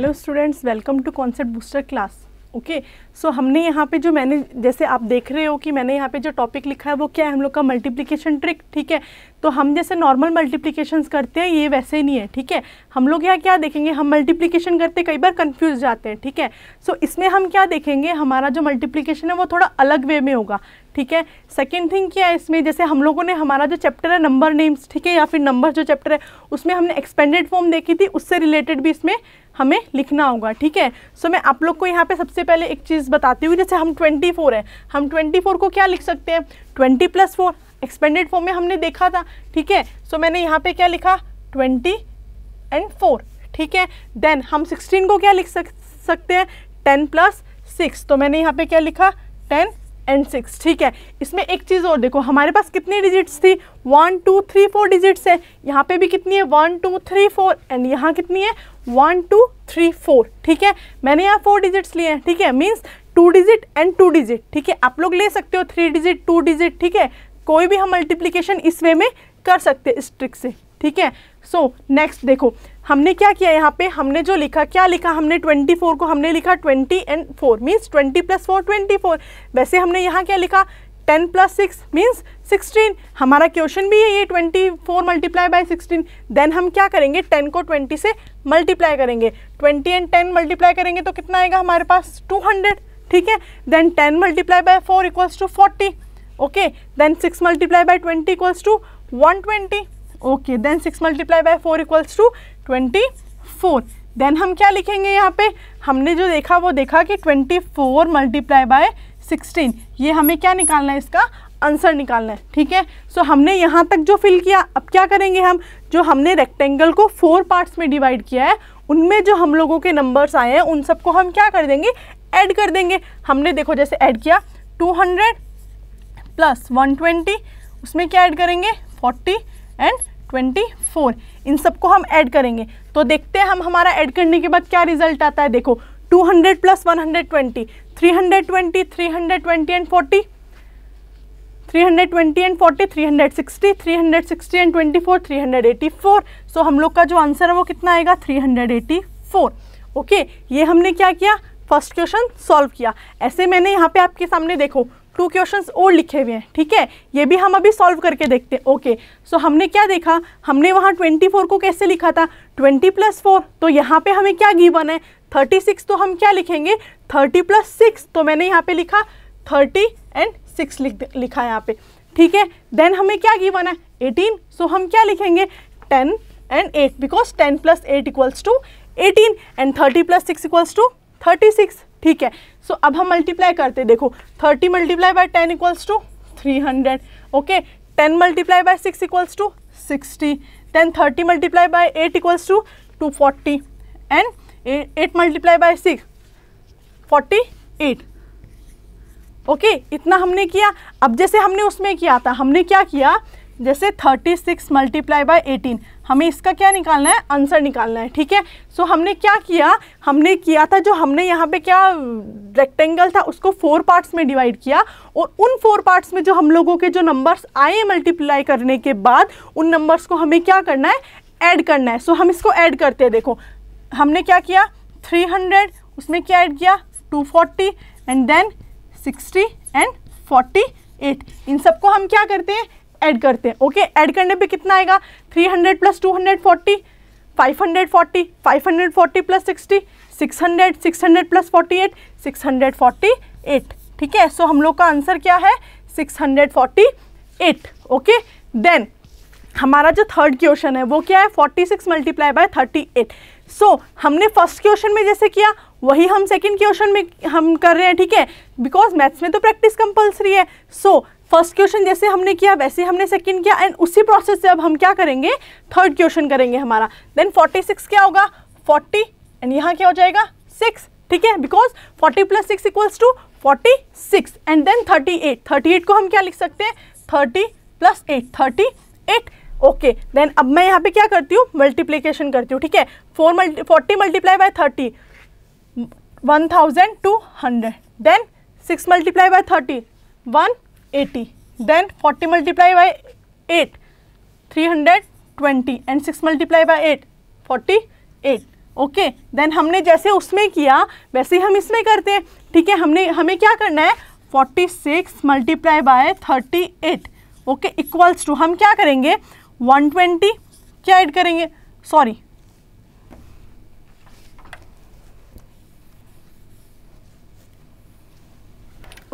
hello students welcome to concept booster class okay so हमने यहाँ पे जो मैंने जैसे आप देख रहे हो कि मैंने यहाँ पे जो टॉपिक लिखा है वो क्या है हम लोग का मल्टीप्लिकेशन ट्रिक ठीक है तो हम जैसे नॉर्मल मल्टीप्लिकेशंस करते हैं ये वैसे ही नहीं है ठीक है हम लोग यहाँ क्या देखेंगे हम मल्टीप्लिकेशन करते कई बार कन्फ्यूज जाते हैं ठीक है सो so, इसमें हम क्या देखेंगे हमारा जो मल्टीप्लीकेशन है वो थोड़ा अलग वे में होगा ठीक है सेकेंड थिंग क्या है इसमें जैसे हम लोगों ने हमारा जो चैप्टर है नंबर नेम्स ठीक है या फिर नंबर जो चैप्टर है उसमें हमने एक्सपेंडेड फॉर्म देखी थी उससे रिलेटेड भी इसमें हमें लिखना होगा ठीक है सो मैं आप लोग को यहाँ पे सबसे पहले एक चीज़ बताती हूँ जैसे हम 24 है हम 24 को क्या लिख सकते हैं 20 प्लस फोर एक्सपेंडेड फॉर्म में हमने देखा था ठीक है सो मैंने यहाँ पे क्या लिखा 20 एंड 4 ठीक है देन हम 16 को क्या लिख सक, सकते हैं 10 प्लस सिक्स तो मैंने यहाँ पर क्या लिखा टेन एंड सिक्स ठीक है इसमें एक चीज़ और देखो हमारे पास कितनी डिजिट्स थी one two three four digits है यहाँ पे भी कितनी है one two three four and यहाँ कितनी है वन टू थ्री फोर ठीक है मैंने यहाँ फोर डिजिट्स लिए हैं ठीक है means two digit and two digit ठीक है आप लोग ले सकते हो थ्री डिजिट टू डिजिट ठीक है कोई भी हम मल्टीप्लीकेशन इस वे में कर सकते हैं इस ट्रिक से ठीक है सो नेक्स्ट देखो हमने क्या किया यहाँ पे हमने जो लिखा क्या लिखा हमने 24 को हमने लिखा 20 and 4 means 20 plus four twenty वैसे हमने यहाँ क्या लिखा 10 प्लस सिक्स मीन्स सिक्सटीन हमारा क्वेश्चन भी है ये 24 four multiply by sixteen then हम क्या करेंगे 10 को 20 से मल्टीप्लाई करेंगे 20 एंड 10 मल्टीप्लाई करेंगे तो कितना आएगा हमारे पास 200 ठीक है then 10 multiply by four equals to forty okay then six multiply by twenty equals to one twenty okay then six multiply by four equals to twenty four then हम क्या लिखेंगे यहाँ पे हमने जो देखा वो देखा कि twenty four multiply by sixteen ये हमें क्या निकालना है इसका आंसर निकालना है ठीक है सो हमने यहाँ तक जो फिल किया अब क्या करेंगे हम जो हमने रेक्टेंगल को फोर पार्ट्स में डिवाइड किया है उनमें जो हम लोगों के नंबर्स आए हैं उन सबको हम क्या कर देंगे ऐड कर देंगे हमने देखो जैसे ऐड किया 200 प्लस 120 उसमें क्या ऐड करेंगे 40 एंड ट्वेंटी फोर इन सबको हम ऐड करेंगे तो देखते हैं हम हमारा ऐड करने के बाद क्या रिजल्ट आता है देखो two hundred plus one hundred twenty three hundred twenty three hundred twenty and forty three hundred twenty and forty three hundred sixty three hundred sixty and twenty four three hundred eighty four so हम लोग का जो answer है वो कितना आएगा three hundred eighty four okay ये हमने क्या किया फर्स्ट क्वेश्चन सॉल्व किया ऐसे मैंने यहाँ पे आपके सामने देखो टू क्वेश्चंस और लिखे हुए हैं ठीक है ये भी हम अभी सॉल्व करके देखते हैं ओके सो हमने क्या देखा हमने वहाँ ट्वेंटी फोर को कैसे लिखा था ट्वेंटी प्लस फोर तो यहाँ पे हमें क्या गिवन है थर्टी सिक्स तो हम क्या लिखेंगे थर्टी प्लस सिक्स तो मैंने यहाँ पे लिखा थर्टी एंड सिक्स लिख लिखा यहाँ पे ठीक है देन हमें क्या गिवन है एटीन सो हम क्या लिखेंगे ten and eight because ten plus eight equals to eighteen and thirty plus six equals to thirty six ठीक है सो so, अब हम मल्टीप्लाई करते देखो thirty multiply by ten equals to three hundred okay ten multiply by six equals to sixty then thirty multiply by eight equals to two forty and eight multiply by six forty eight okay इतना हमने किया अब जैसे हमने उसमें किया था हमने क्या किया जैसे thirty six multiply by eighteen हमें इसका क्या निकालना है आंसर निकालना है ठीक है सो हमने क्या किया हमने किया था जो हमने यहाँ पे क्या रेक्टेंगल था उसको फोर पार्ट्स में डिवाइड किया और उन फोर पार्ट्स में जो हम लोगों के जो नंबर्स आए हैं मल्टीप्लाई करने के बाद उन नंबर्स को हमें क्या करना है ऐड करना है सो so, हम इसको ऐड करते हैं देखो हमने क्या किया 300 उसमें क्या ऐड किया 240 एंड देन 60 एंड 48 इन सबको हम क्या करते हैं ऐड करते हैं ओके ऐड करने पे कितना आएगा 300 plus five hundred forty plus hundred 600 600 plus 48 648 ठीक है सो हम लोग का आंसर क्या है 648 ओके देन हमारा जो थर्ड क्वेश्चन है वो क्या है 46 मल्टीप्लाई बाय एट सो हमने फर्स्ट क्वेश्चन में जैसे किया वही हम सेकंड क्वेश्चन में हम कर रहे हैं ठीक है बिकॉज मैथ्स में तो प्रैक्टिस कंपलसरी है सो so, फर्स्ट क्वेश्चन जैसे हमने किया वैसे हमने सेकंड किया एंड उसी प्रोसेस से अब हम क्या करेंगे थर्ड क्वेश्चन करेंगे हमारा देन 46 क्या होगा 40 एंड यहाँ क्या हो जाएगा 6 ठीक है because 40 plus six equals to six and then 38 38 को हम क्या लिख सकते हैं 30 plus eight thirty eight okay then अब मैं यहाँ पे क्या करती हूँ मल्टीप्लीकेशन करती हूँ ठीक है four multi forty multiply by thirty one thousand two hundred then six multiply by thirty one eighty then forty multiply by eight three hundred twenty and six multiply by eight forty eight okay then हमने जैसे उसमें किया वैसे ही हम इसमें करते हैं ठीक है हमने हमें क्या करना है forty six multiply by thirty eight okay equals to हम क्या करेंगे वन ट्वेंटी क्या ऐड करेंगे सॉरी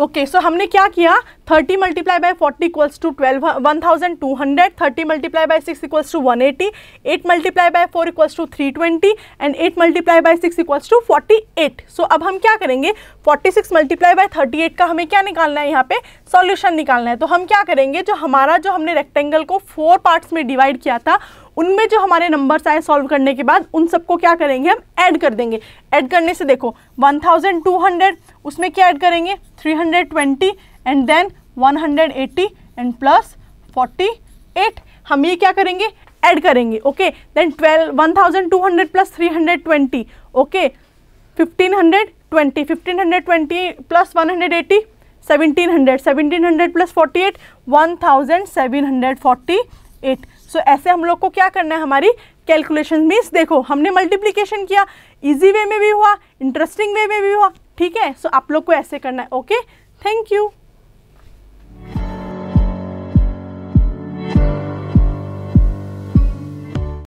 ओके सो हमने क्या किया 30 multiply by forty equals to twelve one thousand two hundred thirty multiply by six equals to one eighty eight multiply by four equals to three twenty and eight multiply by six equals to forty eight so अब हम क्या करेंगे forty six multiply by thirty eight का हमें क्या निकालना है यहाँ पे सॉल्यूशन निकालना है तो हम क्या करेंगे जो हमारा जो हमने रेक्टेंगल को फोर पार्ट्स में डिवाइड किया था उनमें जो हमारे नंबर्स आए सॉल्व करने के बाद उन सबको क्या करेंगे हम ऐड कर देंगे ऐड करने से देखो 1200 उसमें क्या ऐड करेंगे 320 एंड देन 180 एंड प्लस 48 हम ये क्या करेंगे ऐड करेंगे okay then 12 1200 plus 320 okay 1520 1520 plus 180 1700 1700 plus 48 1748 so ऐसे हम लोग को क्या करना है हमारी कैलकुलेशन मीन्स देखो हमने मल्टीप्लीकेशन किया इजी वे में भी हुआ इंटरेस्टिंग वे में भी हुआ ठीक है सो so, आप लोग को ऐसे करना है ओके थैंक यू